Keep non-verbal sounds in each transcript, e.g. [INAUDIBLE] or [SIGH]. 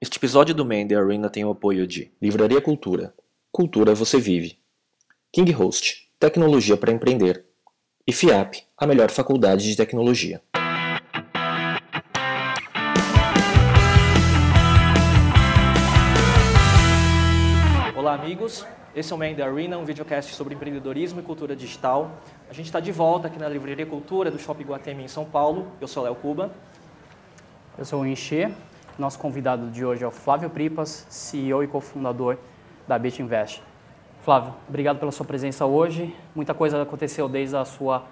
Este episódio do Man The Arena tem o apoio de Livraria Cultura. Cultura você vive. King Host, tecnologia para empreender. E FIAP, a melhor faculdade de tecnologia. Olá, amigos. Esse é o Man The Arena, um videocast sobre empreendedorismo e cultura digital. A gente está de volta aqui na Livraria Cultura do Shopping Guatemi, em São Paulo. Eu sou Léo Cuba. Eu sou o Enxer. Nosso convidado de hoje é o Flávio Pripas, CEO e cofundador da BitInvest. Flávio, obrigado pela sua presença hoje. Muita coisa aconteceu desde a sua,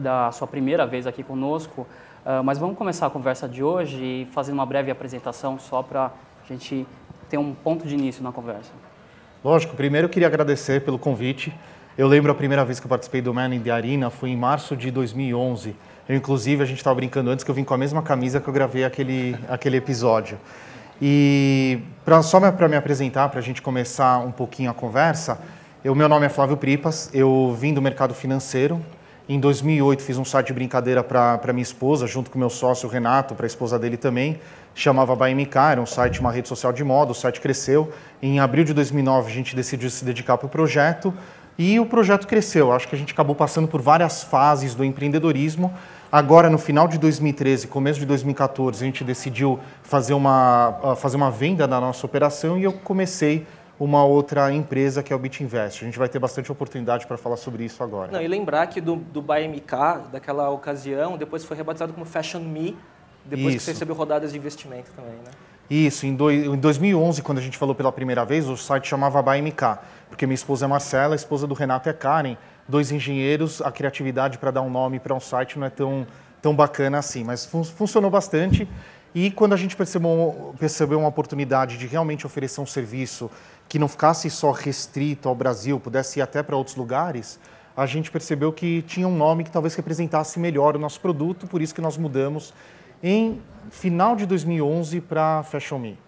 da sua primeira vez aqui conosco, ah, mas vamos começar a conversa de hoje fazendo uma breve apresentação só para a gente ter um ponto de início na conversa. Lógico, primeiro eu queria agradecer pelo convite. Eu lembro a primeira vez que eu participei do Man in the Arena foi em março de 2011. Eu, inclusive, a gente estava brincando antes que eu vim com a mesma camisa que eu gravei aquele, aquele episódio. E pra, só para me apresentar, para a gente começar um pouquinho a conversa, o meu nome é Flávio Pripas, eu vim do mercado financeiro. Em 2008 fiz um site de brincadeira para minha esposa, junto com meu sócio Renato, para a esposa dele também. Chamava BaMK, era um site, uma rede social de moda, o site cresceu. Em abril de 2009 a gente decidiu se dedicar para o projeto. E o projeto cresceu. Acho que a gente acabou passando por várias fases do empreendedorismo. Agora, no final de 2013, começo de 2014, a gente decidiu fazer uma, ah, fazer uma venda da nossa operação e eu comecei uma outra empresa que é o BitInvest. A gente vai ter bastante oportunidade para falar sobre isso agora. Não, e lembrar que do, do BMK, daquela ocasião, depois foi rebatizado como Fashion Me, depois isso. que você recebeu rodadas de investimento também, né? Isso, em, do, em 2011, quando a gente falou pela primeira vez, o site chamava BMK porque minha esposa é Marcela, a esposa do Renato é Karen, dois engenheiros, a criatividade para dar um nome para um site não é tão, tão bacana assim, mas fun funcionou bastante. E quando a gente percebeu, percebeu uma oportunidade de realmente oferecer um serviço que não ficasse só restrito ao Brasil, pudesse ir até para outros lugares, a gente percebeu que tinha um nome que talvez representasse melhor o nosso produto, por isso que nós mudamos em final de 2011 para Fashion Me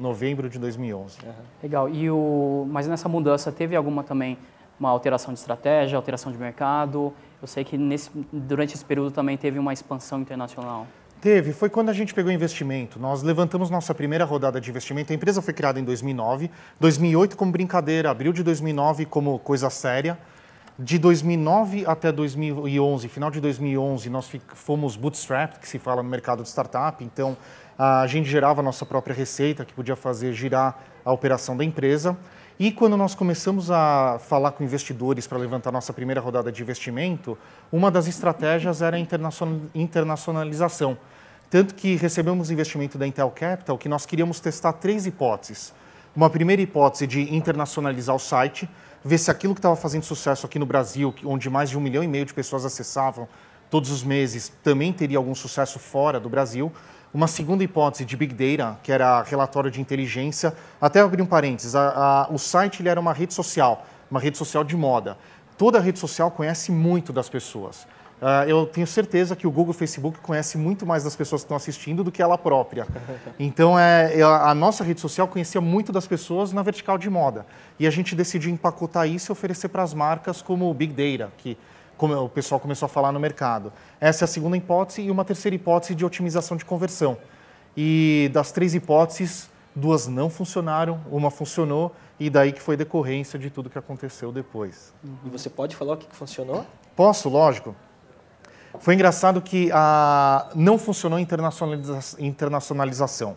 novembro de 2011. Uhum. Legal. E o... Mas nessa mudança teve alguma também, uma alteração de estratégia, alteração de mercado? Eu sei que nesse, durante esse período também teve uma expansão internacional. Teve, foi quando a gente pegou investimento. Nós levantamos nossa primeira rodada de investimento. A empresa foi criada em 2009, 2008 como brincadeira, abril de 2009 como coisa séria. De 2009 até 2011, final de 2011, nós fomos bootstrapped, que se fala no mercado de startup. Então, a gente gerava a nossa própria receita, que podia fazer girar a operação da empresa. E quando nós começamos a falar com investidores para levantar nossa primeira rodada de investimento, uma das estratégias era a internacionalização. Tanto que recebemos investimento da Intel Capital que nós queríamos testar três hipóteses. Uma primeira hipótese de internacionalizar o site, ver se aquilo que estava fazendo sucesso aqui no Brasil, onde mais de um milhão e meio de pessoas acessavam todos os meses, também teria algum sucesso fora do Brasil uma segunda hipótese de Big Data, que era relatório de inteligência. Até abrir um parênteses, a, a, o site ele era uma rede social, uma rede social de moda. Toda rede social conhece muito das pessoas. Uh, eu tenho certeza que o Google Facebook conhece muito mais das pessoas que estão assistindo do que ela própria. [LAUGHS] Então, é, a nossa rede social conhecia muito das pessoas na vertical de moda. E a gente decidiu empacotar isso e oferecer para as marcas como o Big Data, que como o pessoal começou a falar no mercado. Essa é a segunda hipótese e uma terceira hipótese de otimização de conversão. E das três hipóteses, duas não funcionaram, uma funcionou e daí que foi decorrência de tudo que aconteceu depois. E você pode falar o que funcionou? Posso, lógico. Foi engraçado que a não funcionou a internacionalização.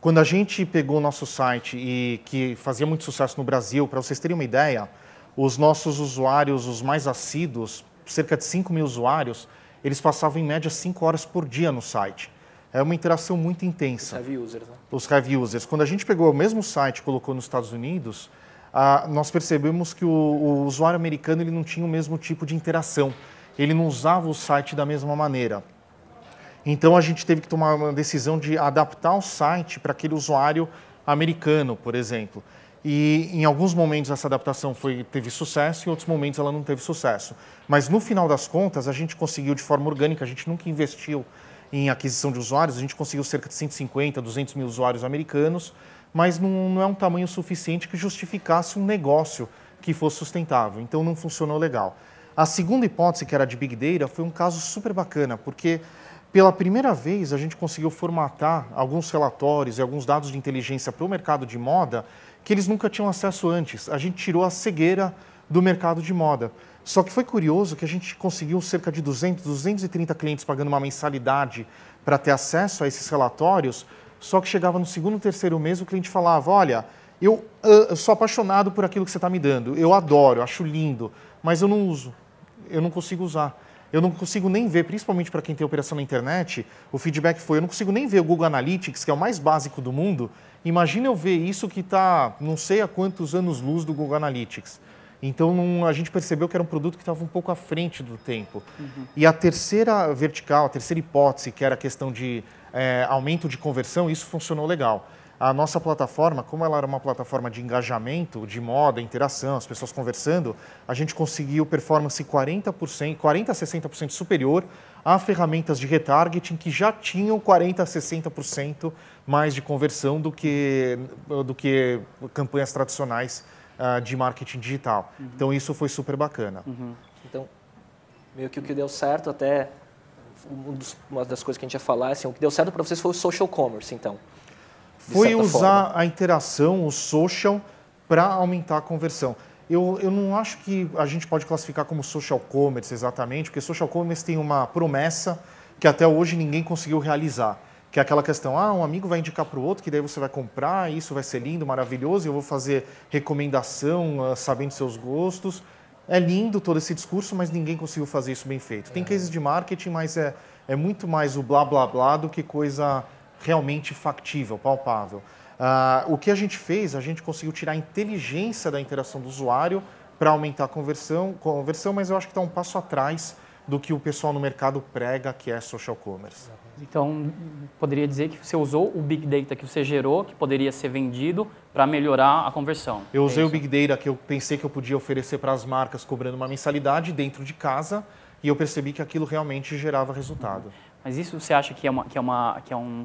Quando a gente pegou o nosso site e que fazia muito sucesso no Brasil, para vocês terem uma ideia, os nossos usuários, os mais assíduos, cerca de 5 mil usuários, eles passavam em média 5 horas por dia no site. É uma interação muito intensa. Os heavy users, né? Os heavy users. Quando a gente pegou o mesmo site e colocou nos Estados Unidos, ah, nós percebemos que o, o, usuário americano ele não tinha o mesmo tipo de interação. Ele não usava o site da mesma maneira. Então a gente teve que tomar uma decisão de adaptar o site para aquele usuário americano, por exemplo e em alguns momentos essa adaptação foi, teve sucesso, em outros momentos ela não teve sucesso. Mas no final das contas, a gente conseguiu de forma orgânica, a gente nunca investiu em aquisição de usuários, a gente conseguiu cerca de 150, 200 mil usuários americanos, mas não, não é um tamanho suficiente que justificasse um negócio que fosse sustentável, então não funcionou legal. A segunda hipótese, que era de Big Data, foi um caso super bacana, porque pela primeira vez a gente conseguiu formatar alguns relatórios e alguns dados de inteligência para o mercado de moda que eles nunca tinham acesso antes. A gente tirou a cegueira do mercado de moda. Só que foi curioso que a gente conseguiu cerca de 200, 230 clientes pagando uma mensalidade para ter acesso a esses relatórios, só que chegava no segundo, terceiro mês, o cliente falava, olha, eu, eu sou apaixonado por aquilo que você está me dando, eu adoro, acho lindo, mas eu não uso, eu não consigo usar eu não consigo nem ver, principalmente para quem tem operação na internet, o feedback foi, eu não consigo nem ver o Google Analytics, que é o mais básico do mundo. Imagina eu ver isso que está não sei há quantos anos luz do Google Analytics. Então a gente percebeu que era um produto que estava um pouco à frente do tempo. Uhum. E a terceira vertical, a terceira hipótese, que era a questão de é, aumento de conversão, isso funcionou legal a nossa plataforma, como ela era uma plataforma de engajamento, de moda, interação, as pessoas conversando, a gente conseguiu performance 40%, 40% a 60% superior a ferramentas de retargeting que já tinham 40% a 60% mais de conversão do que, do que campanhas tradicionais uh, de marketing digital. Uhum. Então, isso foi super bacana. Uhum. Então, meio que o que deu certo até uma das coisas que a gente ia falar, assim, o que deu certo para vocês foi o social commerce, então foi usar forma. a interação, o social, para aumentar a conversão. Eu, eu não acho que a gente pode classificar como social commerce exatamente, porque social commerce tem uma promessa que até hoje ninguém conseguiu realizar. Que é aquela questão, ah, um amigo vai indicar para o outro que daí você vai comprar, isso vai ser lindo, maravilhoso, eu vou fazer recomendação, ah, sabendo seus gostos. É lindo todo esse discurso, mas ninguém conseguiu fazer isso bem feito. Tem é. cases de marketing, mas é, é muito mais o blá blá blá do que coisa realmente factível, palpável. Uh, o que a gente fez, a gente conseguiu tirar a inteligência da interação do usuário para aumentar a conversão, conversão, mas eu acho que está um passo atrás do que o pessoal no mercado prega, que é social commerce. Então, poderia dizer que você usou o Big Data que você gerou, que poderia ser vendido, para melhorar a conversão. Eu é usei é o Big Data que eu pensei que eu podia oferecer para as marcas cobrando uma mensalidade dentro de casa e eu percebi que aquilo realmente gerava resultado. Mas isso você acha que é, uma, que é, uma, que é um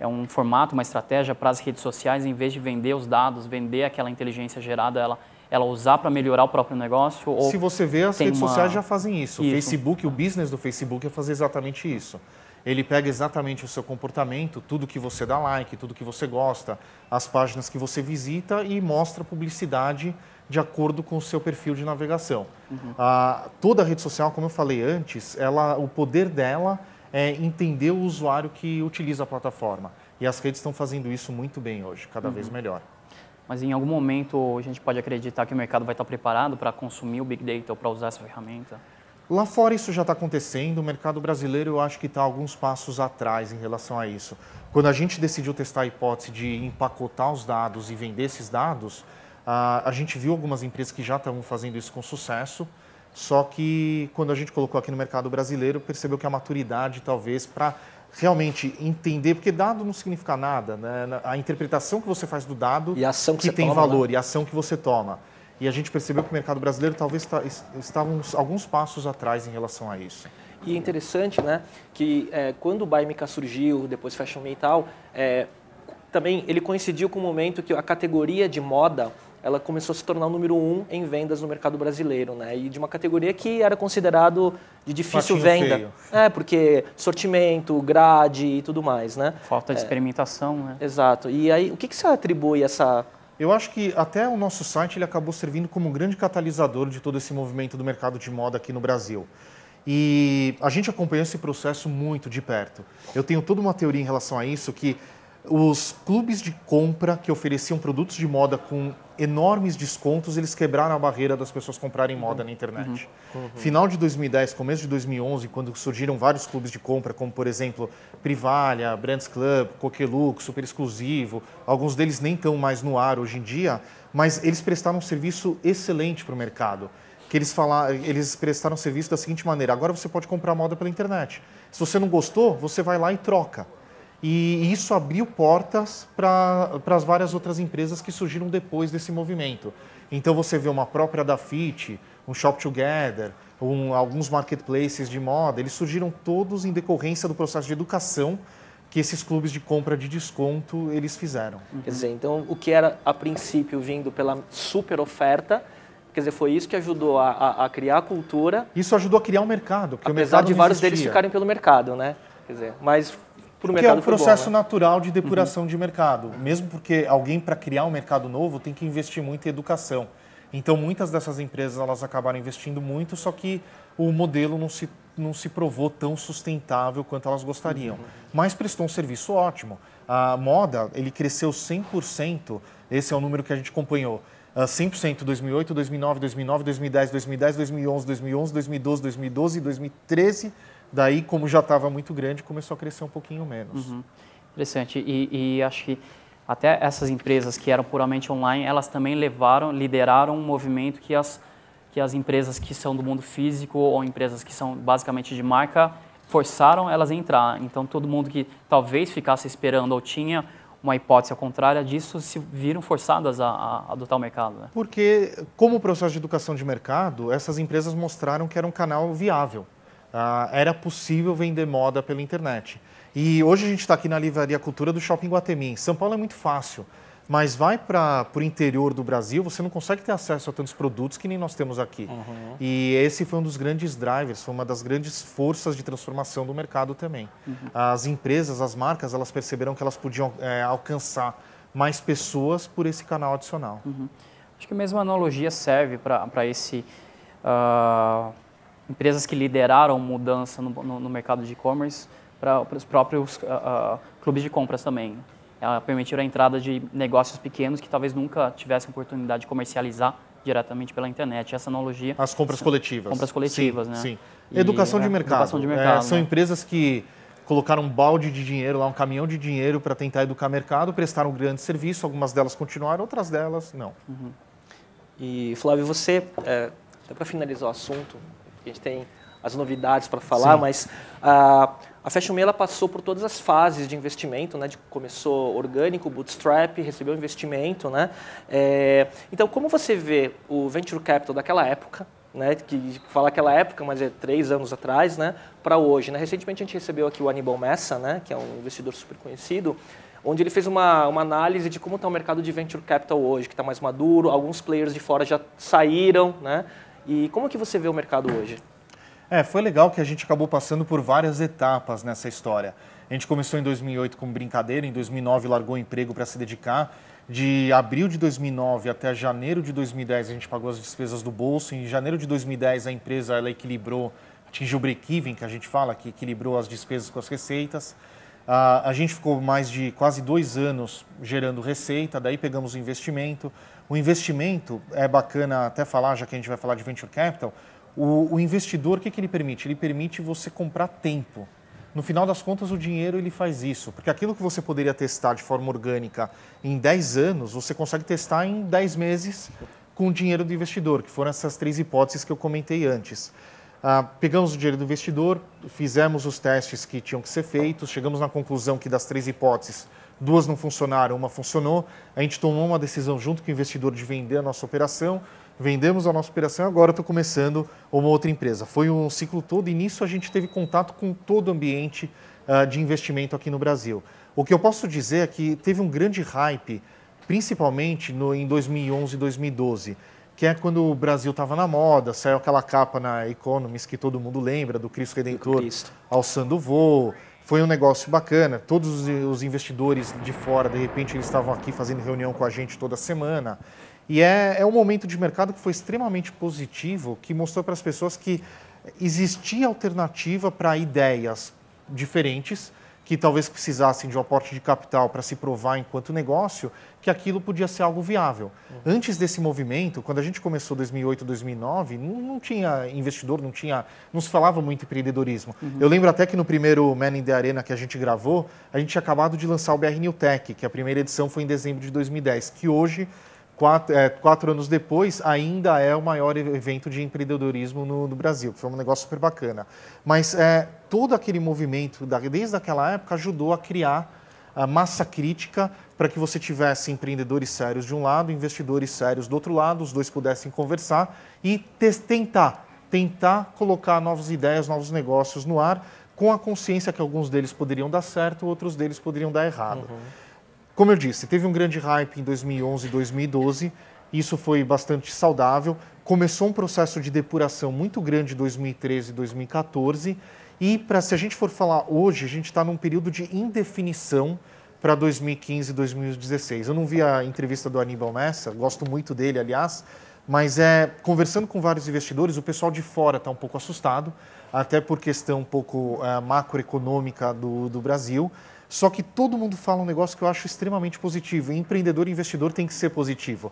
é um formato, uma estratégia para as redes sociais, em vez de vender os dados, vender aquela inteligência gerada, ela ela usar para melhorar o próprio negócio? Se você vê, as redes uma... sociais já fazem isso. isso. O Facebook, o business do Facebook é fazer exatamente isso. Ele pega exatamente o seu comportamento, tudo que você dá like, tudo que você gosta, as páginas que você visita e mostra publicidade de acordo com o seu perfil de navegação. Uhum. Ah, toda rede social, como eu falei antes, ela, o poder dela é, entender o usuário que utiliza a plataforma. E as redes estão fazendo isso muito bem hoje, cada uhum. vez melhor. Mas em algum momento a gente pode acreditar que o mercado vai estar preparado para consumir o Big Data ou para usar essa ferramenta? Lá fora isso já está acontecendo, o mercado brasileiro eu acho que está alguns passos atrás em relação a isso. Quando a gente decidiu testar a hipótese de empacotar os dados e vender esses dados, ah, a gente viu algumas empresas que já estavam fazendo isso com sucesso, só que quando a gente colocou aqui no mercado brasileiro, percebeu que a maturidade, talvez, para realmente entender, porque dado não significa nada, né? A interpretação que você faz do dado e a ação que, que tem toma, valor né? e a ação que você toma. E a gente percebeu que o mercado brasileiro talvez tá, estava alguns passos atrás em relação a isso. E é interessante, né, que é, quando o Baimica surgiu, depois Fashion Me e tal, é, também ele coincidiu com o momento que a categoria de moda ela começou a se tornar o número um em vendas no mercado brasileiro, né? E de uma categoria que era considerado de difícil Fatinho venda. Feio. É, porque sortimento, grade e tudo mais, né? Falta de é. experimentação, né? Exato. E aí, o que, que você atribui essa eu acho que até o nosso site ele acabou servindo como um grande catalisador de todo esse movimento do mercado de moda aqui no Brasil. E a gente acompanhou esse processo muito de perto. Eu tenho toda uma teoria em relação a isso que os clubes de compra que ofereciam produtos de moda com enormes descontos, eles quebraram a barreira das pessoas comprarem uhum. moda na internet. Uhum. uhum. Final de 2010, começo de 2011, quando surgiram vários clubes de compra, como por exemplo Privalha, Brands Club, Coqueluc, Super Exclusivo, alguns deles nem estão mais no ar hoje em dia, mas eles prestaram um serviço excelente para o mercado que eles, falar, eles prestaram serviço da seguinte maneira: agora você pode comprar moda pela internet. Se você não gostou, você vai lá e troca. E isso abriu portas para as várias outras empresas que surgiram depois desse movimento. Então você vê uma própria da Fit, um Shop Together, um, alguns marketplaces de moda, eles surgiram todos em decorrência do processo de educação que esses clubes de compra de desconto eles fizeram. Quer dizer, então o que era a princípio vindo pela super oferta, quer dizer, foi isso que ajudou a, a, a criar a cultura. Isso ajudou a criar um mercado, porque apesar o mercado de vários deles ficarem pelo mercado, né? Quer dizer, mas para é mercado. é um processo né? natural de depuração uhum. de mercado. Mesmo porque alguém, para criar um mercado novo, tem que investir muito em educação. Então, muitas dessas empresas elas acabaram investindo muito, só que o modelo não se, não se provou tão sustentável quanto elas gostariam. Uhum. Mas prestou um serviço ótimo. A moda, ele cresceu 100%, esse é o número que a gente acompanhou. 100% 2008, 2009, 2009, 2010, 2010, 2011, 2011, 2012, 2012, 2013 Daí, como já estava muito grande, começou a crescer um pouquinho menos. Uhum. Interessante. E, e, acho que até essas empresas que eram puramente online, elas também levaram, lideraram um movimento que as, que as empresas que são do mundo físico ou empresas que são basicamente de marca forçaram elas a entrar. Então, todo mundo que talvez ficasse esperando ou tinha uma hipótese contrária disso se viram forçadas a, a adotar o mercado. Né? Porque, como o processo de educação de mercado, essas empresas mostraram que era um canal viável ah, era possível vender moda pela internet. E hoje a gente está aqui na Livraria Cultura do Shopping Guatemi. São Paulo é muito fácil, mas vai para o interior do Brasil, você não consegue ter acesso a tantos produtos que nem nós temos aqui. Uhum. E esse foi um dos grandes drivers, foi uma das grandes forças de transformação do mercado também. Uhum. As empresas, as marcas, elas perceberam que elas podiam é, alcançar mais pessoas por esse canal adicional. Uhum. Acho que a mesma analogia serve para esse... Uh empresas que lideraram mudança no, no, no mercado de e-commerce para os próprios uh, uh, clubes de compras também. Ela permitiu a entrada de negócios pequenos que talvez nunca tivessem oportunidade de comercializar diretamente pela internet. Essa analogia... As compras coletivas. Compras coletivas, sim, né? Sim. E, educação, de é, mercado. educação de mercado. É, são né? empresas que colocaram um balde de dinheiro lá, um caminhão de dinheiro para tentar educar o mercado, prestaram um grande serviço, algumas delas continuaram, outras delas não. Uhum. E, Flávio, você, eh, é, para finalizar o assunto, que a gente tem as novidades para falar, Sim. mas a, ah, a Fashion Me ela passou por todas as fases de investimento, né? De, começou orgânico, bootstrap, recebeu investimento, né? É, então, como você vê o venture capital daquela época, né, que falar aquela época, mas é três anos atrás, né, para hoje. Né? Recentemente a gente recebeu aqui o Anibal Messa, né, que é um investidor super conhecido, onde ele fez uma, uma análise de como está o mercado de venture capital hoje, que está mais maduro, alguns players de fora já saíram, né, e como que você vê o mercado hoje? É, foi legal que a gente acabou passando por várias etapas nessa história. A gente começou em 2008 com brincadeira, em 2009 largou o emprego para se dedicar. De abril de 2009 até janeiro de 2010 a gente pagou as despesas do bolso. Em janeiro de 2010 a empresa ela equilibrou, atingiu o break-even, que a gente fala, que equilibrou as despesas com as receitas. A, gente ficou mais de quase dois anos gerando receita, daí pegamos o investimento. O investimento, é bacana até falar, já que a gente vai falar de venture capital, o, o investidor, o que, que ele permite? Ele permite você comprar tempo. No final das contas, o dinheiro ele faz isso, porque aquilo que você poderia testar de forma orgânica em 10 anos, você consegue testar em 10 meses com o dinheiro do investidor, que foram essas três hipóteses que eu comentei antes. Ah, pegamos o dinheiro do investidor, fizemos os testes que tinham que ser feitos, chegamos na conclusão que das três hipóteses, duas não funcionaram, uma funcionou. A gente tomou uma decisão junto com o investidor de vender a nossa operação, vendemos a nossa operação e agora estou começando uma outra empresa. Foi um ciclo todo e nisso a gente teve contato com todo o ambiente ah, de investimento aqui no Brasil. O que eu posso dizer é que teve um grande hype, principalmente no, em 2011 e 2012 que é quando o Brasil estava na moda, saiu aquela capa na Economist que todo mundo lembra, do Cristo Redentor Cristo. alçando o voo. Foi um negócio bacana. Todos os investidores de fora, de repente, eles estavam aqui fazendo reunião com a gente toda semana. E é, é um momento de mercado que foi extremamente positivo, que mostrou para as pessoas que existia alternativa para ideias diferentes que talvez precisassem de um aporte de capital para se provar enquanto negócio, que aquilo podia ser algo viável. Uhum. Antes desse movimento, quando a gente começou 2008, 2009, não, não, tinha investidor, não tinha, não se falava muito em empreendedorismo. Uhum. Eu lembro até que no primeiro Man in the Arena que a gente gravou, a gente tinha acabado de lançar o BR New Tech, que a primeira edição foi em dezembro de 2010, que hoje Quatro, é, quatro, anos depois, ainda é o maior evento de empreendedorismo no, no Brasil, que foi um negócio super bacana. Mas é, todo aquele movimento, da, desde aquela época, ajudou a criar a massa crítica para que você tivesse empreendedores sérios de um lado, investidores sérios do outro lado, os dois pudessem conversar e tentar, tentar colocar novas ideias, novos negócios no ar, com a consciência que alguns deles poderiam dar certo, outros deles poderiam dar errado. Uhum. Como eu disse, teve um grande hype em 2011 e 2012, isso foi bastante saudável. Começou um processo de depuração muito grande em 2013 e 2014. E pra, se a gente for falar hoje, a gente está num período de indefinição para 2015 e 2016. Eu não vi a entrevista do Aníbal Messa, gosto muito dele, aliás, mas é conversando com vários investidores, o pessoal de fora está um pouco assustado, até por questão um pouco eh, macroeconômica do, do Brasil. Só que todo mundo fala um negócio que eu acho extremamente positivo. Empreendedor e investidor tem que ser positivo.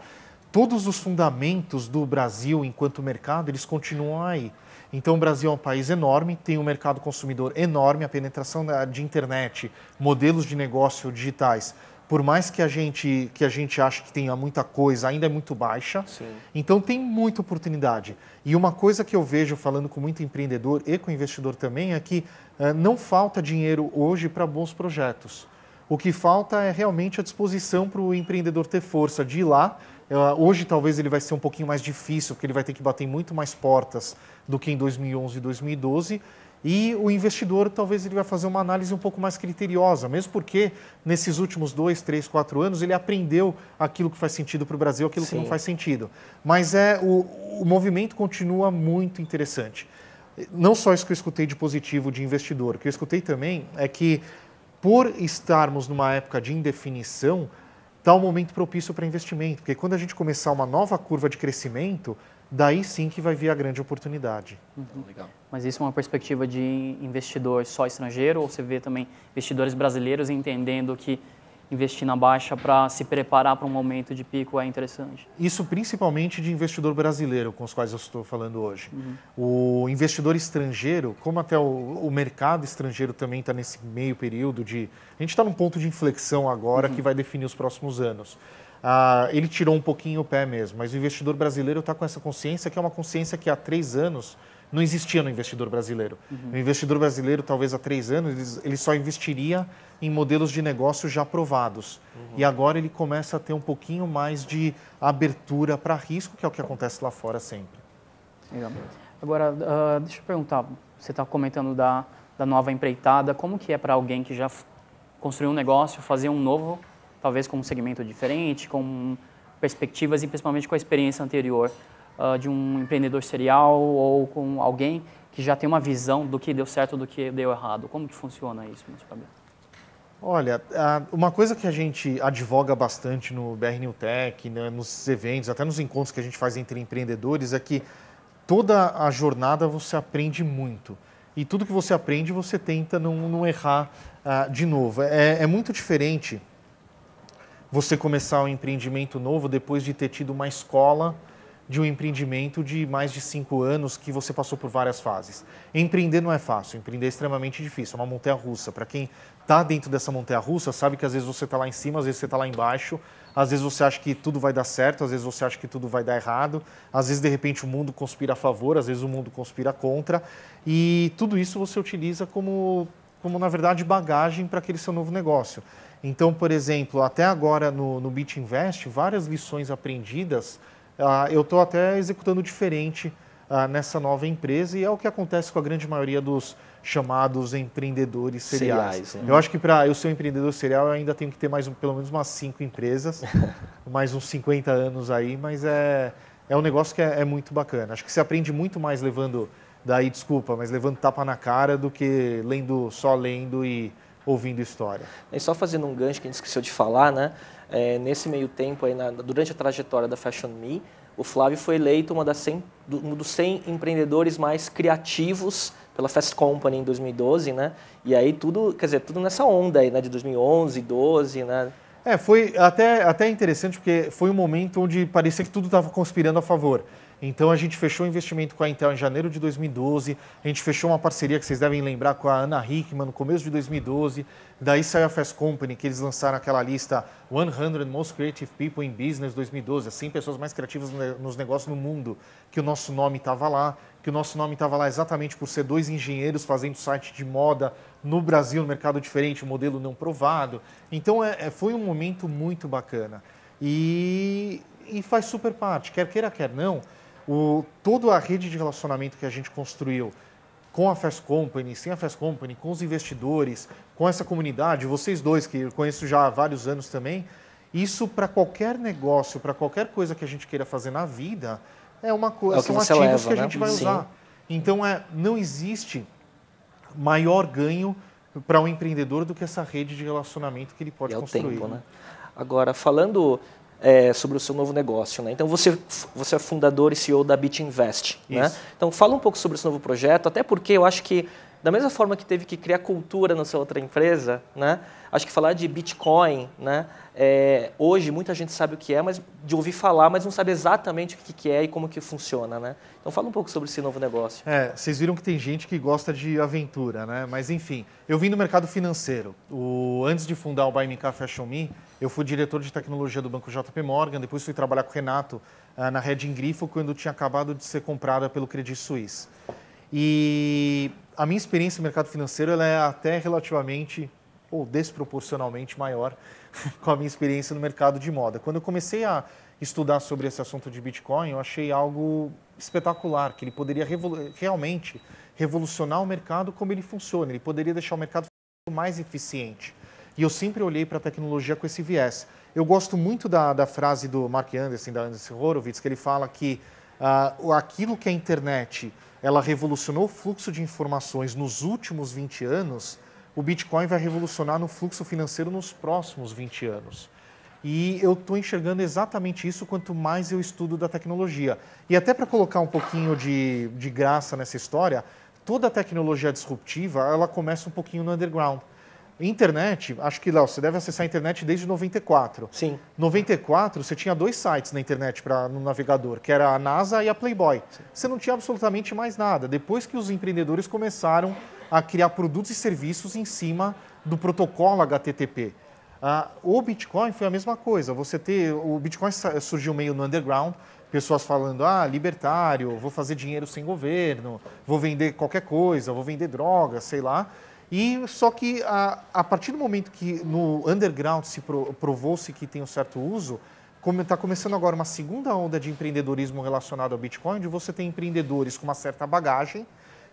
Todos os fundamentos do Brasil enquanto mercado, eles continuam aí. Então, o Brasil é um país enorme, tem um mercado consumidor enorme, a penetração de internet, modelos de negócio digitais por mais que a gente que a gente ache que tenha muita coisa, ainda é muito baixa. Sim. Então tem muita oportunidade. E uma coisa que eu vejo falando com muito empreendedor e com investidor também é que uh, não falta dinheiro hoje para bons projetos. O que falta é realmente a disposição para o empreendedor ter força de ir lá. Eh, hoje talvez ele vai ser um pouquinho mais difícil, porque ele vai ter que bater muito mais portas do que em 2011 e 2012 e o investidor talvez ele vai fazer uma análise um pouco mais criteriosa, mesmo porque nesses últimos dois, três, quatro anos ele aprendeu aquilo que faz sentido para o Brasil, aquilo Sim. que não faz sentido. Mas é o, o movimento continua muito interessante. Não só isso que eu escutei de positivo de investidor, o que eu escutei também é que por estarmos numa época de indefinição, está um momento propício para investimento, porque quando a gente começar uma nova curva de crescimento, daí sim que vai vir a grande oportunidade. Uhum. Legal. Mas isso é uma perspectiva de investidor só estrangeiro ou você vê também investidores brasileiros entendendo que investir na baixa para se preparar para um momento de pico é interessante? Isso principalmente de investidor brasileiro, com os quais eu estou falando hoje. Uhum. O investidor estrangeiro, como até o, o mercado estrangeiro também está nesse meio período de... A gente está num ponto de inflexão agora uhum. que vai definir os próximos anos ah, ele tirou um pouquinho o pé mesmo, mas o investidor brasileiro está com essa consciência, que é uma consciência que há três anos não existia no investidor brasileiro. Uhum. O investidor brasileiro, talvez há três anos, ele só investiria em modelos de negócio já provados. Uhum. E agora ele começa a ter um pouquinho mais de abertura para risco, que é o que acontece lá fora sempre. Legal. Agora, uh, deixa eu perguntar, você está comentando da, da nova empreitada, como que é para alguém que já construiu um negócio, fazer um novo talvez com um segmento diferente, com perspectivas e principalmente com a experiência anterior uh, de um empreendedor serial ou com alguém que já tem uma visão do que deu certo, do que deu errado. Como que funciona isso, Mr. Fabiano? Olha, ah, uma coisa que a gente advoga bastante no BR New Tech, né, nos eventos, até nos encontros que a gente faz entre empreendedores, é que toda a jornada você aprende muito. E tudo que você aprende, você tenta não, não errar uh, de novo. É, é muito diferente você começar um empreendimento novo depois de ter tido uma escola de um empreendimento de mais de cinco anos que você passou por várias fases. Empreender não é fácil, empreender é extremamente difícil, é uma montanha russa. Para quem está dentro dessa montanha russa, sabe que às vezes você está lá em cima, às vezes você está lá embaixo, às vezes você acha que tudo vai dar certo, às vezes você acha que tudo vai dar errado, às vezes de repente o mundo conspira a favor, às vezes o mundo conspira contra. E tudo isso você utiliza como, como na verdade, bagagem para aquele seu novo negócio. Então, por exemplo, até agora no, no Bit Invest, várias lições aprendidas ah, eu estou até executando diferente ah, nessa nova empresa e é o que acontece com a grande maioria dos chamados empreendedores seriais. seriais né? Eu acho que para eu ser um empreendedor serial eu ainda tenho que ter mais pelo menos umas cinco empresas, [LAUGHS] mais uns 50 anos aí, mas é, é um negócio que é, é muito bacana. Acho que você aprende muito mais levando, daí desculpa, mas levando tapa na cara do que lendo só lendo e ouvindo história. E só fazendo um gancho que a gente esqueceu de falar, né? É, nesse meio tempo, aí na, durante a trajetória da Fashion Me, o Flávio foi eleito uma das 100, um dos 100 empreendedores mais criativos pela Fast Company em 2012, né? E aí tudo, quer dizer, tudo nessa onda aí, né? De 2011, 12, né? É, foi até, até interessante porque foi um momento onde parecia que tudo estava conspirando a favor. Então a gente fechou o investimento com a Intel em janeiro de 2012, a gente fechou uma parceria que vocês devem lembrar com a Ana Hickman no começo de 2012, daí saiu a Fast Company, que eles lançaram aquela lista 100 Most Creative People in Business 2012, as 100 pessoas mais criativas nos negócios no mundo, que o nosso nome estava lá, que o nosso nome estava lá exatamente por ser dois engenheiros fazendo site de moda no Brasil, no mercado diferente, modelo não provado. Então é, é, foi um momento muito bacana. E, e faz super parte, quer queira, quer não, o, toda a rede de relacionamento que a gente construiu com a Fast Company, sem a Fast Company, com os investidores, com essa comunidade, vocês dois, que eu conheço já há vários anos também, isso para qualquer negócio, para qualquer coisa que a gente queira fazer na vida, é uma coisa, é são ativos leva, que a né? gente vai Sim. usar. Então, é, não existe maior ganho para o um empreendedor do que essa rede de relacionamento que ele pode e é construir. O tempo, né? Agora, falando é, sobre o seu novo negócio. Né? Então, você, você é fundador e CEO da Bit Invest. Né? Então, fala um pouco sobre esse novo projeto, até porque eu acho que da mesma forma que teve que criar cultura na sua outra empresa, né? Acho que falar de Bitcoin, né? É, hoje muita gente sabe o que é, mas de ouvir falar, mas não sabe exatamente o que, que é e como que funciona, né? Então fala um pouco sobre esse novo negócio. É, vocês viram que tem gente que gosta de aventura, né? Mas enfim, eu vim do mercado financeiro. O, antes de fundar o Buy Me Fashion Me, eu fui diretor de tecnologia do banco JP Morgan, depois fui trabalhar com o Renato uh, na Red Grifo quando tinha acabado de ser comprada pelo Credit Suisse. E a minha experiência no mercado financeiro ela é até relativamente ou desproporcionalmente maior [LAUGHS] com a minha experiência no mercado de moda. Quando eu comecei a estudar sobre esse assunto de Bitcoin, eu achei algo espetacular, que ele poderia realmente revolucionar o mercado como ele funciona, ele poderia deixar o mercado mais eficiente. E eu sempre olhei para a tecnologia com esse viés. Eu gosto muito da, da frase do Mark Anderson, da Anderson Horowitz, que ele fala que uh, aquilo que a internet ela revolucionou o fluxo de informações nos últimos 20 anos, o Bitcoin vai revolucionar no fluxo financeiro nos próximos 20 anos. E eu estou enxergando exatamente isso quanto mais eu estudo da tecnologia. E até para colocar um pouquinho de, de graça nessa história, toda tecnologia disruptiva ela começa um pouquinho no underground. Internet, acho que, Léo, você deve acessar a internet desde 94. Sim. 94, você tinha dois sites na internet pra, no navegador, que era a NASA e a Playboy. Sim. Você não tinha absolutamente mais nada. Depois que os empreendedores começaram a criar produtos e serviços em cima do protocolo HTTP. Ah, o Bitcoin foi a mesma coisa. Você ter o Bitcoin surgiu meio no underground, pessoas falando ah libertário, vou fazer dinheiro sem governo, vou vender qualquer coisa, vou vender droga, sei lá. E só que a, a partir do momento que no underground se pro, provou-se que tem um certo uso, está começando agora uma segunda onda de empreendedorismo relacionado ao Bitcoin, onde você tem empreendedores com uma certa bagagem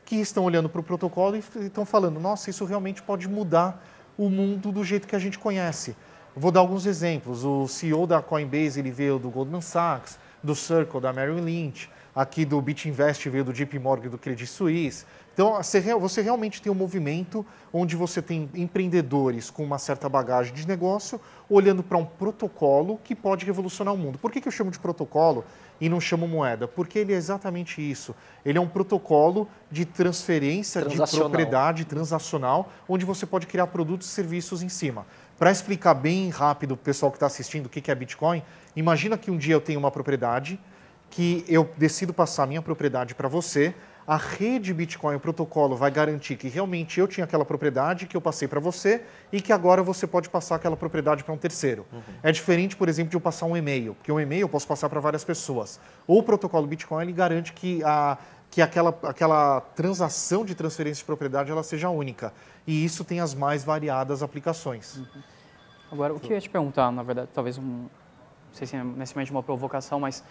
que estão olhando para o protocolo e estão falando: nossa, isso realmente pode mudar o mundo do jeito que a gente conhece. Vou dar alguns exemplos. O CEO da Coinbase ele veio do Goldman Sachs, do Circle da Merrill Lynch, aqui do BitInvest veio do JP Morgan do Credit Suisse. Então, você realmente tem um movimento onde você tem empreendedores com uma certa bagagem de negócio olhando para um protocolo que pode revolucionar o mundo. Por que, eu chamo de protocolo e não chamo moeda? Porque ele é exatamente isso. Ele é um protocolo de transferência de propriedade transacional, onde você pode criar produtos e serviços em cima. Para explicar bem rápido o pessoal que está assistindo o que é Bitcoin, imagina que um dia eu tenho uma propriedade, que eu decido passar a minha propriedade para você a rede Bitcoin, o protocolo, vai garantir que realmente eu tinha aquela propriedade que eu passei para você e que agora você pode passar aquela propriedade para um terceiro. Uhum. É diferente, por exemplo, de eu passar um e-mail, porque um e-mail eu posso passar para várias pessoas. O protocolo Bitcoin ele garante que, a, que aquela, aquela transação de transferência de propriedade ela seja única. E isso tem as mais variadas aplicações. Uhum. Agora, o que eu ia te perguntar, na verdade, talvez um, não sei se é necessariamente uma provocação, mas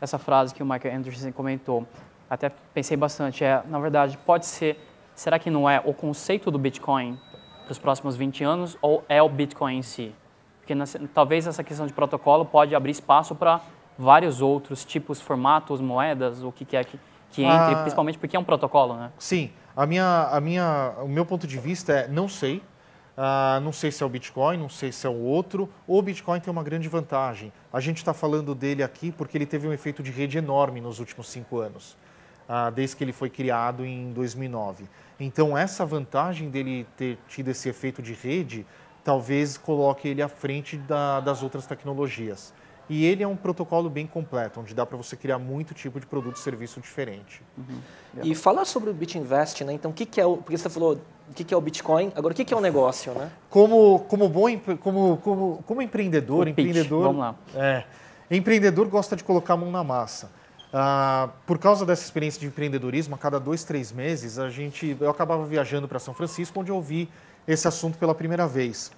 essa frase que o Michael Anderson comentou, até pensei bastante, é, na verdade, pode ser, será que não é o conceito do Bitcoin para os próximos 20 anos ou é o Bitcoin em si? Porque talvez essa questão de protocolo pode abrir espaço para vários outros tipos, formatos, moedas, o que quer que, que entre, ah, principalmente porque é um protocolo, né? Sim, a minha, a minha, o meu ponto de vista é não sei, Uh, não sei se é o Bitcoin, não sei se é o outro. O Bitcoin tem uma grande vantagem. A gente está falando dele aqui porque ele teve um efeito de rede enorme nos últimos cinco anos ah, desde que ele foi criado em 2009. Então, essa vantagem dele ter tido esse efeito de rede talvez coloque ele à frente da, das outras tecnologias. E ele é um protocolo bem completo, onde dá para você criar muito tipo de produto e serviço diferente. Uhum. E falar sobre o BitInvest, né? Então, o que, que é o. Porque você falou o que, que é o Bitcoin, agora o que, que é o [LAUGHS] negócio, né? Como, como bom como, como, como empreendedor, o empreendedor. Pitch. Vamos lá. É, empreendedor gosta de colocar a mão na massa. Ah, por causa dessa experiência de empreendedorismo, a cada dois, três meses, a gente, eu acabava viajando para São Francisco, onde eu vi esse assunto pela primeira vez.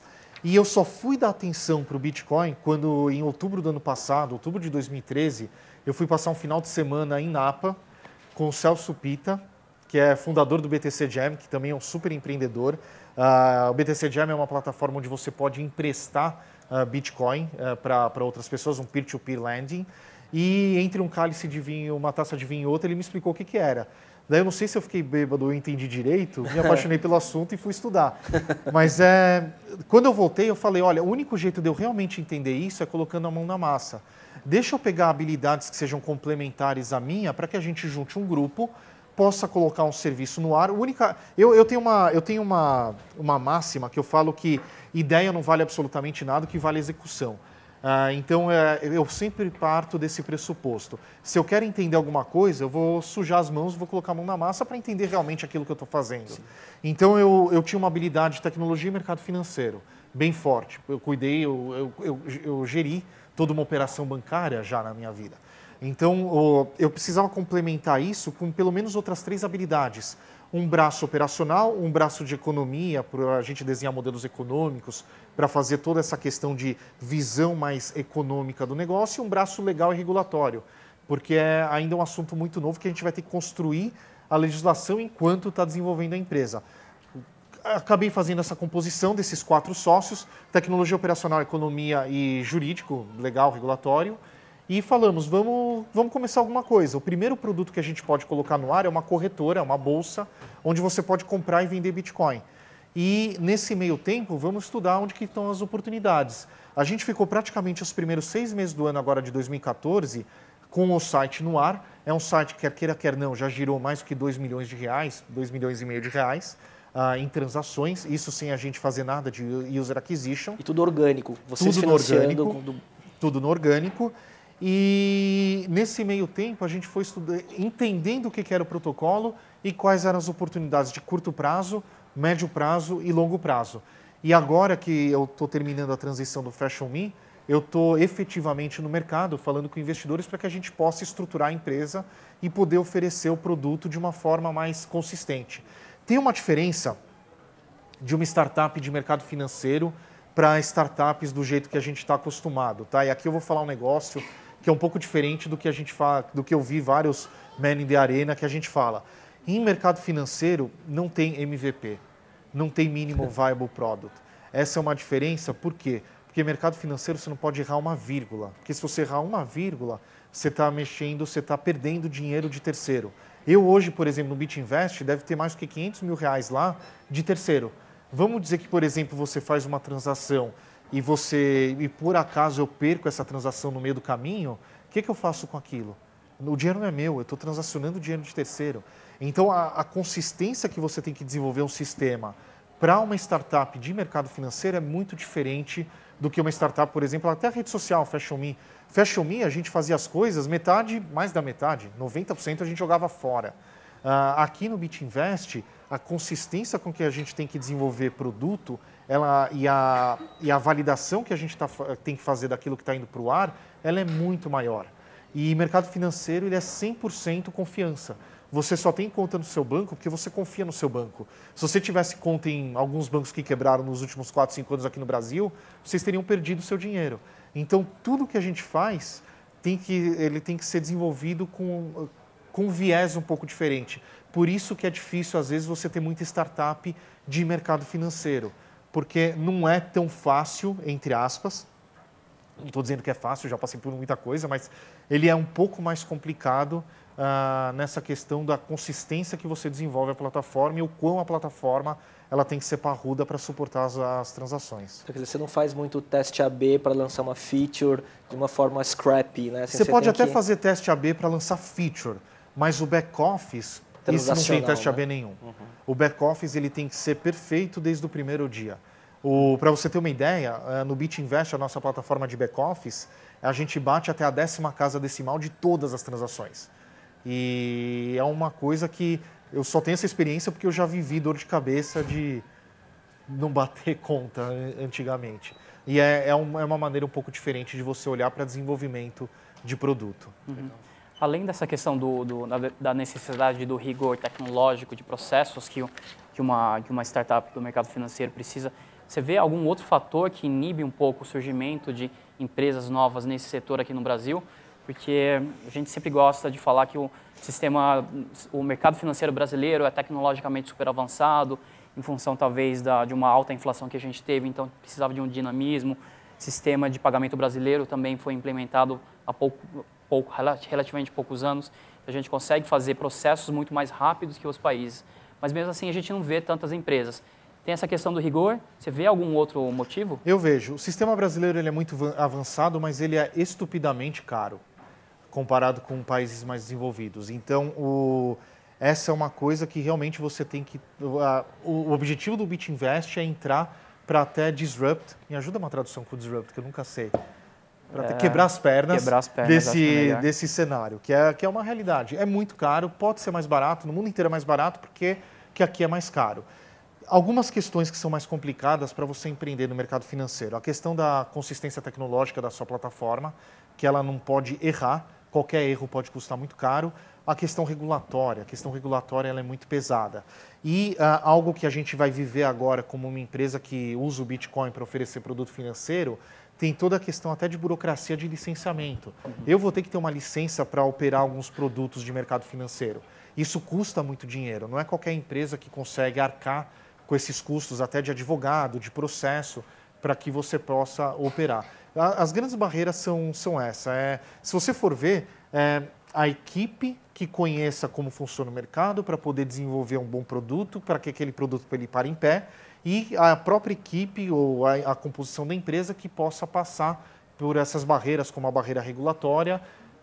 E eu só fui dar atenção para o Bitcoin quando, em outubro do ano passado, outubro de 2013, eu fui passar um final de semana em Napa com o Celso Pita, que é fundador do BTC Jam, que também é um super empreendedor. Uh, o BTC Jam é uma plataforma onde você pode emprestar uh, Bitcoin uh, eh, para outras pessoas, um peer-to-peer -peer lending e entre um cálice de vinho, uma taça de vinho e outra, ele me explicou o que, que era. Daí eu não sei se eu fiquei bêbado ou entendi direito, me apaixonei [LAUGHS] pelo assunto e fui estudar. Mas é, quando eu voltei, eu falei: olha, o único jeito de eu realmente entender isso é colocando a mão na massa. Deixa eu pegar habilidades que sejam complementares à minha para que a gente junte um grupo, possa colocar um serviço no ar. Única, eu, eu tenho, uma, eu tenho uma, uma máxima que eu falo que ideia não vale absolutamente nada, que vale é execução. Ah, então, é, eu sempre parto desse pressuposto. Se eu quero entender alguma coisa, eu vou sujar as mãos, vou colocar a mão na massa para entender realmente aquilo que eu estou fazendo. Sim. Então, eu, eu tinha uma habilidade de tecnologia e mercado financeiro bem forte. Eu cuidei, eu, eu, eu, eu geri toda uma operação bancária já na minha vida. Então, eu precisava complementar isso com pelo menos outras três habilidades um braço operacional, um braço de economia, para a gente desenhar modelos econômicos, para fazer toda essa questão de visão mais econômica do negócio, e um braço legal e regulatório, porque é ainda um assunto muito novo que a gente vai ter que construir a legislação enquanto está desenvolvendo a empresa acabei fazendo essa composição desses quatro sócios: tecnologia operacional, economia e jurídico, legal, regulatório e falamos, vamos, vamos começar alguma coisa. O primeiro produto que a gente pode colocar no ar é uma corretora, é uma bolsa, onde você pode comprar e vender Bitcoin. E nesse meio tempo, vamos estudar onde que estão as oportunidades. A gente ficou praticamente os primeiros seis meses do ano agora de 2014 com o site no ar. É um site que, quer queira, quer não, já girou mais do que 2 milhões de reais, 2 milhões e meio de reais. Uh, em transações, isso sem a gente fazer nada de user acquisition. E tudo orgânico, vocês tudo financiando. No orgânico, Tudo no orgânico. E nesse meio tempo a gente foi estudando, entendendo o que era o protocolo e quais eram as oportunidades de curto prazo, médio prazo e longo prazo. E agora que eu estou terminando a transição do Fashion Me, eu estou efetivamente no mercado falando com investidores para que a gente possa estruturar a empresa e poder oferecer o produto de uma forma mais consistente. Tem uma diferença de uma startup de mercado financeiro para startups do jeito que a gente está acostumado, tá? E aqui eu vou falar um negócio que é um pouco diferente do que a gente fala, do que eu vi vários men in the arena que a gente fala. Em mercado financeiro não tem MVP, não tem mínimo [LAUGHS] viable product. Essa é uma diferença, por quê? Porque mercado financeiro você não pode errar uma vírgula, porque se você errar uma vírgula, você está mexendo, você está perdendo dinheiro de terceiro. Eu hoje, por exemplo, no BitInvest, deve ter mais do que 500 mil reais lá de terceiro. Vamos dizer que, por exemplo, você faz uma transação e você e por acaso eu perco essa transação no meio do caminho, o que, que eu faço com aquilo? O dinheiro não é meu, eu estou transacionando dinheiro de terceiro. Então, a, a, consistência que você tem que desenvolver um sistema para uma startup de mercado financeiro é muito diferente do que uma startup, por exemplo, até a rede social, Fashion Me. Fashion Me, a gente fazia as coisas, metade, mais da metade, 90% a gente jogava fora. Ah, aqui no BitInvest, a consistência com que a gente tem que desenvolver produto ela, e, a, e a validação que a gente tá, tem que fazer daquilo que está indo para o ar, ela é muito maior. E mercado financeiro ele é 100% confiança. Você só tem conta no seu banco porque você confia no seu banco. Se você tivesse conta em alguns bancos que quebraram nos últimos 4, 5 anos aqui no Brasil, vocês teriam perdido seu dinheiro. Então, tudo que a gente faz, tem que, ele tem que ser desenvolvido com, com um viés um pouco diferente. Por isso que é difícil, às vezes, você ter muita startup de mercado financeiro, porque não é tão fácil, entre aspas, não estou dizendo que é fácil, já passei por muita coisa, mas ele é um pouco mais complicado ah, nessa questão da consistência que você desenvolve a plataforma e o quão a plataforma ela tem que ser parruda para suportar as, as, transações. Quer dizer, você não faz muito teste AB para lançar uma feature de uma forma scrappy, né? Assim, você, você, pode até que... fazer teste AB para lançar feature, mas o back-office, isso não tem teste AB né? nenhum. Uhum. O back-office ele tem que ser perfeito desde o primeiro dia. Para você ter uma ideia, eh, no BitInvest, a nossa plataforma de back-office, a gente bate até a décima casa decimal de todas as transações. E é uma coisa que eu só tenho essa experiência porque eu já vivi dor de cabeça de não bater [LAUGHS] conta antigamente. E é, é, é, uma maneira um pouco diferente de você olhar para desenvolvimento de produto. Uhum além dessa questão do, do, da necessidade do rigor tecnológico, de processos que, que, uma, que uma startup do mercado financeiro precisa, você vê algum outro fator que inibe um pouco o surgimento de empresas novas nesse setor aqui no Brasil? Porque a gente sempre gosta de falar que o sistema, o mercado financeiro brasileiro é tecnologicamente super avançado, em função talvez da, de uma alta inflação que a gente teve, então precisava de um dinamismo, sistema de pagamento brasileiro também foi implementado há pouco, pouco relativamente poucos anos. A gente consegue fazer processos muito mais rápidos que os países. Mas mesmo assim a gente não vê tantas empresas. Tem essa questão do rigor. Você vê algum outro motivo? Eu vejo. O sistema brasileiro ele é muito avançado, mas ele é estupidamente caro comparado com países mais desenvolvidos. Então, o, essa é uma coisa que realmente você tem que. o objetivo do BitInvest é entrar para até disrupt. Me ajuda uma tradução com disrupt, que eu nunca sei. Para é, quebrar, as pernas quebrar as pernas desse, é desse cenário, que é, que é uma realidade. É muito caro, pode ser mais barato, no mundo inteiro é mais barato, porque que aqui é mais caro. Algumas questões que são mais complicadas para você empreender no mercado financeiro. A questão da consistência tecnológica da sua plataforma, que ela não pode errar qualquer erro pode custar muito caro. A questão regulatória, a questão regulatória ela é muito pesada. E ah, algo que a gente vai viver agora como uma empresa que usa o Bitcoin para oferecer produto financeiro, tem toda a questão até de burocracia de licenciamento. Uhum. Eu vou ter que ter uma licença para operar alguns produtos de mercado financeiro. Isso custa muito dinheiro, não é qualquer empresa que consegue arcar com esses custos até de advogado, de processo, para que você possa operar as grandes barreiras são, são essa. É, se você for ver, é, a equipe que conheça como funciona o mercado para poder desenvolver um bom produto, para que aquele produto ele pare em pé, e a própria equipe ou a, a composição da empresa que possa passar por essas barreiras, como a barreira regulatória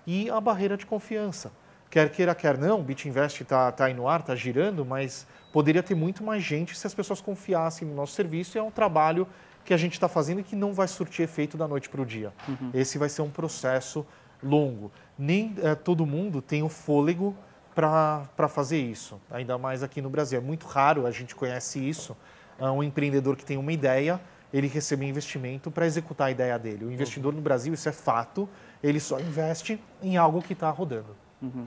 e a barreira de confiança. Quer queira, quer não, o BitInvest está tá aí no ar, está girando, mas poderia ter muito mais gente se as pessoas confiassem no nosso serviço e é um trabalho que a gente está fazendo e que não vai surtir efeito da noite para o dia. Uhum. Esse vai ser um processo longo. Nem é, todo mundo tem o fôlego para fazer isso, ainda mais aqui no Brasil. É muito raro, a gente conhece isso. Ah, um empreendedor que tem uma ideia, ele recebe investimento para executar a ideia dele. O uhum. investidor uhum. no Brasil, isso é fato, ele só investe em algo que está rodando. Uhum.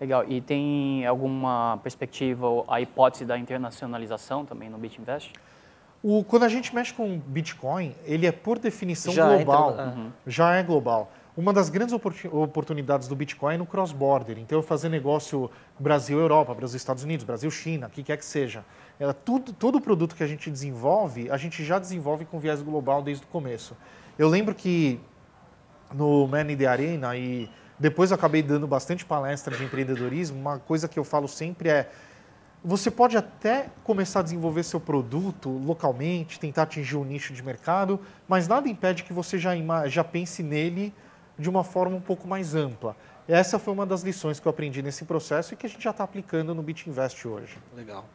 Legal. E tem alguma perspectiva, a hipótese da internacionalização também no BitInvest? Invest? O, quando a gente mexe com Bitcoin, ele é por definição já global. Entra, Já é global. Uma das grandes oportunidades do Bitcoin é no cross-border. Então, fazer negócio Brasil-Europa, Brasil-Estados Unidos, Brasil-China, o que quer que seja. É, tudo, todo produto que a gente desenvolve, a gente já desenvolve com viés global desde o começo. Eu lembro que no Man in the Arena, e depois acabei dando bastante palestra de empreendedorismo, uma coisa que eu falo sempre é você pode até começar a desenvolver seu produto localmente, tentar atingir um nicho de mercado, mas nada impede que você já, já pense nele de uma forma um pouco mais ampla. Essa foi uma das lições que eu aprendi nesse processo e que a gente já está aplicando no BitInvest hoje. Legal.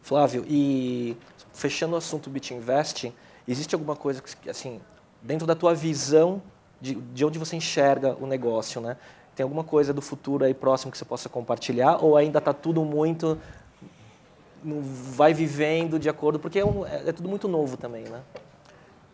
Flávio, e fechando o assunto BitInvest, existe alguma coisa que, assim, dentro da tua visão de, de onde você enxerga o negócio, né? Tem alguma coisa do futuro aí próximo que você possa compartilhar ou ainda está tudo muito vai vivendo de acordo, porque é, um, é, é, tudo muito novo também, né?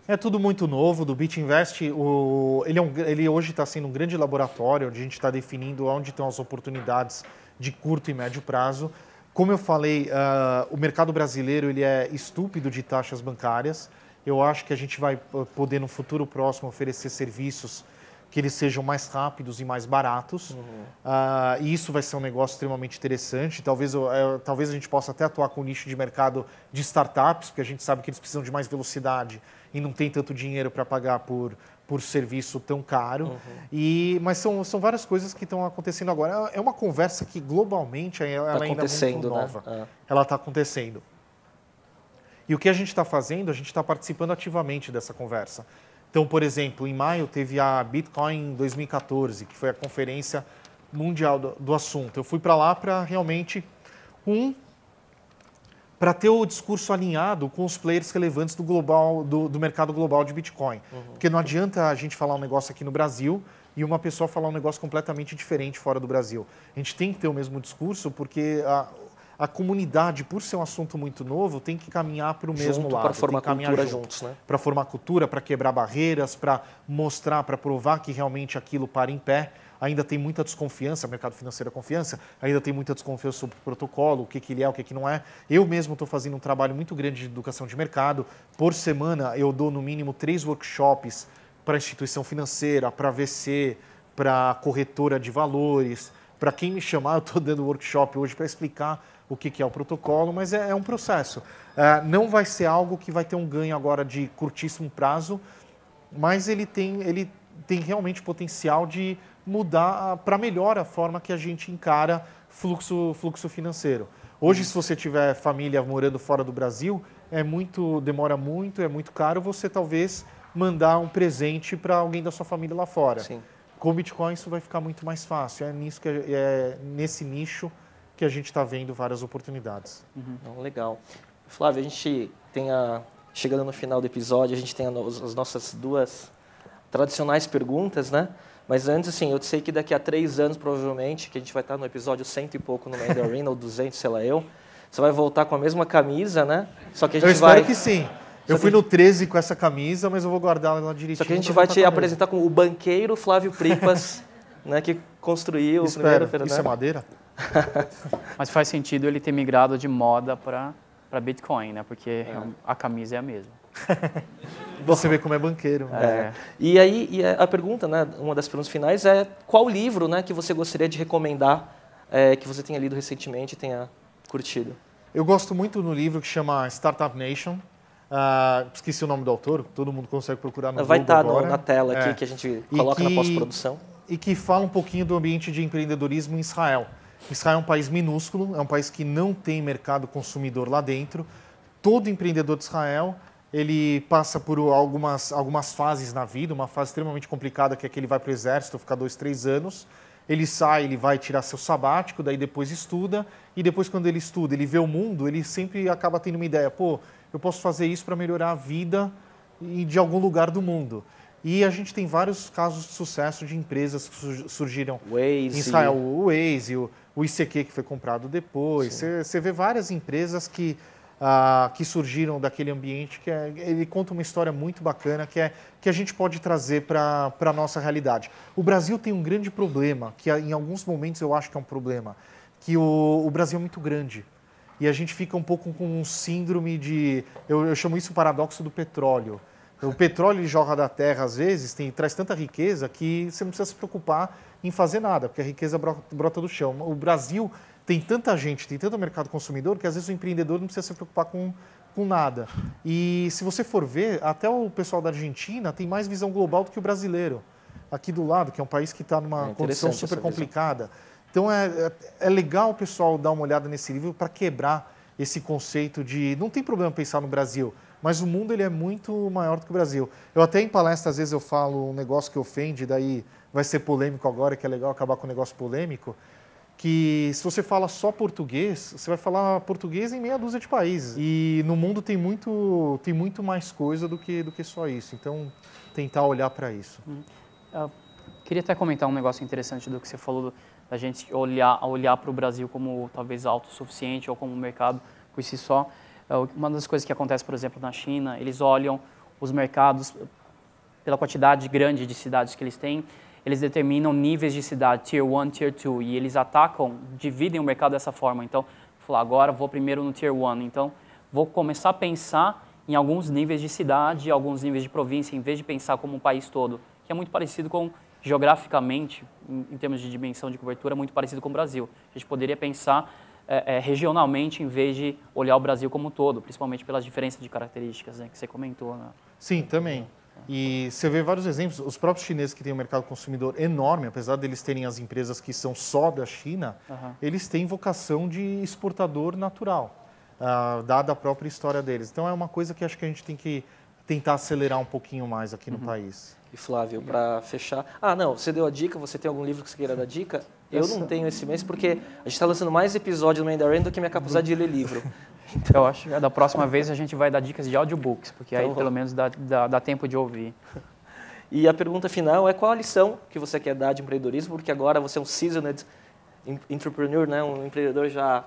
É tudo muito novo do BitInvest. O, ele, é um, ele hoje está sendo um grande laboratório onde a gente está definindo onde estão as oportunidades de curto e médio prazo. Como eu falei, uh, o mercado brasileiro ele é estúpido de taxas bancárias. Eu acho que a gente vai ah, poder no futuro próximo oferecer serviços que eles sejam mais rápidos e mais baratos. Uhum. Uh, e isso vai ser um negócio extremamente interessante. Talvez, eu, eu, é, talvez a gente possa até atuar com o nicho de mercado de startups, porque a gente sabe que eles precisam de mais velocidade e não tem tanto dinheiro para pagar por, por serviço tão caro. Uhum. E, mas são, são várias coisas que estão acontecendo agora. É, é uma conversa que globalmente é, ela tá ainda é muito né? nova. Né? Ela está acontecendo. E o que a gente está fazendo? A gente está participando ativamente dessa conversa. Então, por exemplo, em maio teve a Bitcoin 2014, que foi a conferência mundial do, do assunto. Eu fui para lá para realmente, um, para ter o discurso alinhado com os players relevantes do, global, do, do mercado global de Bitcoin. Uhum. Porque não adianta a gente falar um negócio aqui no Brasil e uma pessoa falar um negócio completamente diferente fora do Brasil. A gente tem que ter o mesmo discurso, porque a, a comunidade, por ser um assunto muito novo, tem que caminhar para o mesmo lado. Para formar cultura junto, juntos, né? Para formar cultura, para quebrar barreiras, para mostrar, para provar que realmente aquilo para em pé. Ainda tem muita desconfiança, mercado financeiro é confiança, ainda tem muita desconfiança sobre o protocolo, o que, que ele é, o que, que não é. Eu mesmo estou fazendo um trabalho muito grande de educação de mercado. Por semana, eu dou no mínimo três workshops para instituição financeira, para VC, para corretora de valores, para quem me chamar, eu estou dando workshop hoje para explicar o que, que, é o protocolo, mas é, é um processo. É, não vai ser algo que vai ter um ganho agora de curtíssimo prazo, mas ele tem, ele tem realmente potencial de mudar para melhor a forma que a gente encara fluxo, fluxo financeiro. Hoje, se você tiver família morando fora do Brasil, é muito, demora muito, é muito caro você talvez mandar um presente para alguém da sua família lá fora. Sim. Com o Bitcoin isso vai ficar muito mais fácil. É, nisso que, é nesse nicho que a gente está vendo várias oportunidades. Uhum. Legal. Flávio, a gente tem a... Chegando no final do episódio, a gente tem a, as nossas duas tradicionais perguntas, né? Mas antes, assim, eu sei que daqui a três anos, provavelmente, que a gente vai estar no episódio cento e pouco no Mandarin, [LAUGHS] ou duzentos sei lá eu, você vai voltar com a mesma camisa, né? Só que a gente eu vai... espero que sim. Eu fui no 13 com essa camisa, mas eu vou guardar ela direitinho. Só que a gente vai te camisa. apresentar com o banqueiro Flávio Pripas, [LAUGHS] né, que construiu Espera, o primeiro é, Fernando. Isso é madeira? [LAUGHS] mas faz sentido ele ter migrado de moda para Bitcoin, né? Porque é. é a camisa é a mesma. [LAUGHS] Você vê como é banqueiro. É. É. E aí, e a pergunta, né, uma das perguntas finais é qual livro né, que você gostaria de recomendar é, que você tenha lido recentemente e tenha curtido? Eu gosto muito do livro que chama Startup Nation, Uh, esqueci o nome do autor, todo mundo consegue procurar no Vai estar tá na tela aqui, é. que a gente coloca que, na pós-produção. E que fala um pouquinho do ambiente de empreendedorismo em Israel. Israel é um país minúsculo, é um país que não tem mercado consumidor lá dentro. Todo empreendedor de Israel ele passa por algumas, algumas fases na vida, uma fase extremamente complicada que é que ele vai para o exército, fica dois, três anos, ele sai, ele vai tirar seu sabático, daí depois estuda, e depois quando ele estuda, ele vê o mundo, ele sempre acaba tendo uma ideia, pô, eu posso fazer isso para melhorar a vida de algum lugar do mundo. E a gente tem vários casos de sucesso de empresas que surgiram Waze. em Israel. O Waze, o, ICQ que foi comprado depois. Você vê várias empresas que, ah, que surgiram daquele ambiente que é, ele conta uma história muito bacana que, é, que a gente pode trazer para a nossa realidade. O Brasil tem um grande problema, que em alguns momentos eu acho que é um problema, que o, o Brasil é muito grande e a gente fica um pouco com um síndrome de. Eu, eu chamo isso o paradoxo do petróleo. O petróleo ele jorra da terra, às vezes, tem, traz tanta riqueza que você não precisa se preocupar em fazer nada, porque a riqueza brota do chão. O Brasil tem tanta gente, tem tanto mercado consumidor, que às vezes o empreendedor não precisa se preocupar com, com nada. E se você for ver, até o pessoal da Argentina tem mais visão global do que o brasileiro. Aqui do lado, que é um país que está numa é condição super complicada. Visão. Então é, é, é legal o pessoal dar uma olhada nesse livro para quebrar esse conceito de não tem problema pensar no Brasil, mas o mundo ele é muito maior do que o Brasil. Eu até em palestra às vezes eu falo um negócio que ofende, daí vai ser polêmico agora, que é legal acabar com um negócio polêmico, que se você fala só português, você vai falar português em meia dúzia de países. E no mundo tem muito, tem muito mais coisa do que, do que só isso. Então, tentar olhar para isso. Hum. queria até comentar um negócio interessante do que você falou da gente olhar olhar para o Brasil como talvez autossuficiente ou como um mercado por si só. É, uma das coisas que acontece, por exemplo, na China, eles olham os mercados pela quantidade grande de cidades que eles têm, eles determinam níveis de cidade, Tier 1, Tier 2, e eles atacam, dividem o mercado dessa forma. Então, falar agora vou primeiro no Tier 1, então vou começar a pensar em alguns níveis de cidade, alguns níveis de província, em vez de pensar como um país todo, que é muito parecido com geograficamente, em, em termos de dimensão de cobertura, muito parecido com o Brasil. A gente poderia pensar é, é, regionalmente em vez de olhar o Brasil como um todo, principalmente pelas diferenças de características né, que você comentou. Né? Sim, também. E você vê vários exemplos, os próprios chineses que têm um mercado consumidor enorme, apesar deles terem as empresas que são só da China, uhum. eles têm vocação de exportador natural, uh, dada a própria história deles. Então é uma coisa que acho que a gente tem que tentar acelerar um pouquinho mais aqui no uhum. país. E Flávio, para fechar. Ah, não, você deu a dica, você tem algum livro que você queira dar dica? Eu não tenho esse mês porque a gente está lançando mais episódios no Mandarin do que minha capacidade de ler livro. [LAUGHS] Então, eu acho que da próxima vez a gente vai dar dicas de audiobooks, porque então, aí pelo menos dá, dá, dá tempo de ouvir. E a pergunta final é qual a lição que você quer dar de empreendedorismo, porque agora você é um seasoned entrepreneur, né? um empreendedor já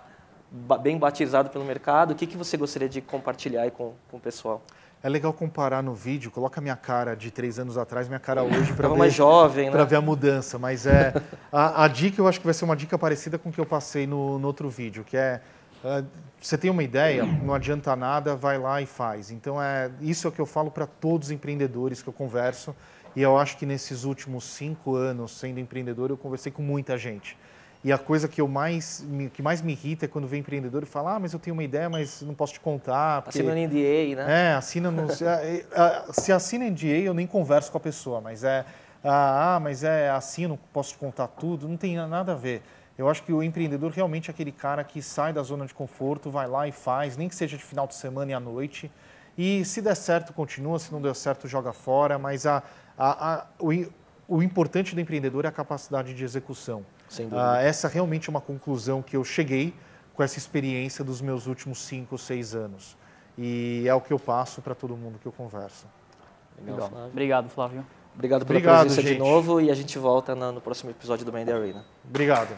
bem batizado pelo mercado. O que, que você gostaria de compartilhar com, com o pessoal? É legal comparar no vídeo, coloca minha cara de três anos atrás, minha cara hoje para ver né? ver a mudança. Mas é a, a, dica eu acho que vai ser uma dica parecida com o que eu passei no, no outro vídeo, que é uh, você tem uma ideia, não adianta nada, vai lá e faz. Então é isso é o que eu falo para todos os empreendedores que eu converso. E eu acho que nesses últimos cinco anos sendo empreendedor eu conversei com muita gente. E a coisa que eu mais que mais me irrita é quando vem empreendedor e fala: "Ah, mas eu tenho uma ideia, mas não posso te contar". Porque... Assina NDA, né? É, assina no... se é, é, assina NDA, eu nem converso com a pessoa, mas é ah, ah mas é assim, não posso te contar tudo, não tem nada a ver. Eu acho que o empreendedor realmente é aquele cara que sai da zona de conforto, vai lá e faz, nem que seja de final de semana e à noite. E se der certo, continua, se não der certo, joga fora. Mas a, a, a o, o importante do empreendedor é a capacidade de execução. Ah, essa é realmente é uma conclusão que eu cheguei com essa experiência dos meus últimos cinco, ou seis anos. E é o que eu passo para todo mundo que eu converso. Legal. Legal. Obrigado, Flávio. Obrigado pela Obrigado, presença gente. de novo e a gente volta no, no próximo episódio do Mind Arena. Obrigado.